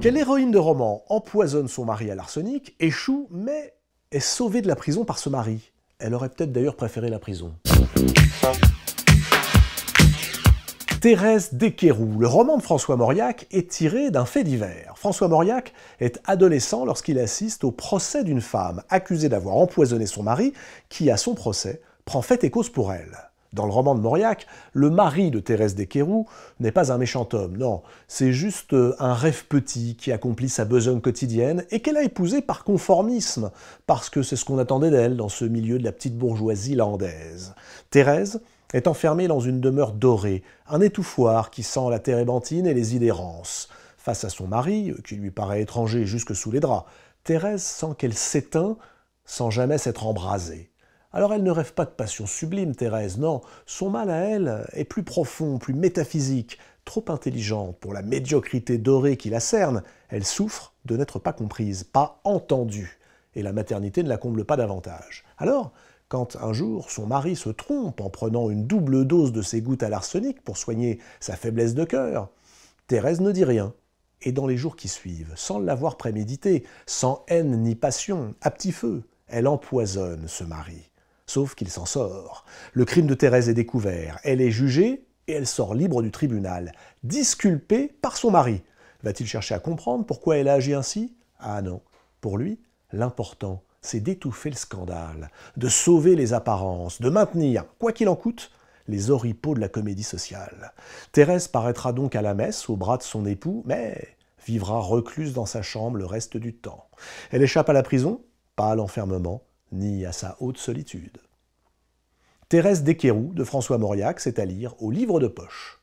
Quelle héroïne de roman empoisonne son mari à l'arsenic, échoue, mais est sauvée de la prison par ce mari Elle aurait peut-être d'ailleurs préféré la prison. Thérèse d'Équerroux, le roman de François Mauriac est tiré d'un fait divers. François Mauriac est adolescent lorsqu'il assiste au procès d'une femme accusée d'avoir empoisonné son mari, qui à son procès prend fait et cause pour elle. Dans le roman de Mauriac, le mari de Thérèse d'Équerou n'est pas un méchant homme, non, c'est juste euh, un rêve petit qui accomplit sa besogne quotidienne et qu'elle a épousé par conformisme, parce que c'est ce qu'on attendait d'elle dans ce milieu de la petite bourgeoisie landaise. Thérèse est enfermée dans une demeure dorée, un étouffoir qui sent la térébenthine et les idérances. Face à son mari, euh, qui lui paraît étranger jusque sous les draps, Thérèse sent qu'elle s'éteint sans jamais s'être embrasée. Alors elle ne rêve pas de passion sublime, Thérèse, non, son mal à elle est plus profond, plus métaphysique, trop intelligente pour la médiocrité dorée qui la cerne, elle souffre de n'être pas comprise, pas entendue, et la maternité ne la comble pas davantage. Alors, quand un jour son mari se trompe en prenant une double dose de ses gouttes à l'arsenic pour soigner sa faiblesse de cœur, Thérèse ne dit rien. Et dans les jours qui suivent, sans l'avoir prémédité, sans haine ni passion, à petit feu, elle empoisonne ce mari sauf qu'il s'en sort. Le crime de Thérèse est découvert, elle est jugée et elle sort libre du tribunal, disculpée par son mari. Va-t-il chercher à comprendre pourquoi elle a agi ainsi Ah non, pour lui, l'important, c'est d'étouffer le scandale, de sauver les apparences, de maintenir, quoi qu'il en coûte, les oripeaux de la comédie sociale. Thérèse paraîtra donc à la messe au bras de son époux, mais vivra recluse dans sa chambre le reste du temps. Elle échappe à la prison, pas à l'enfermement, ni à sa haute solitude. Thérèse Desqueroux de François Mauriac, c'est à lire au livre de poche.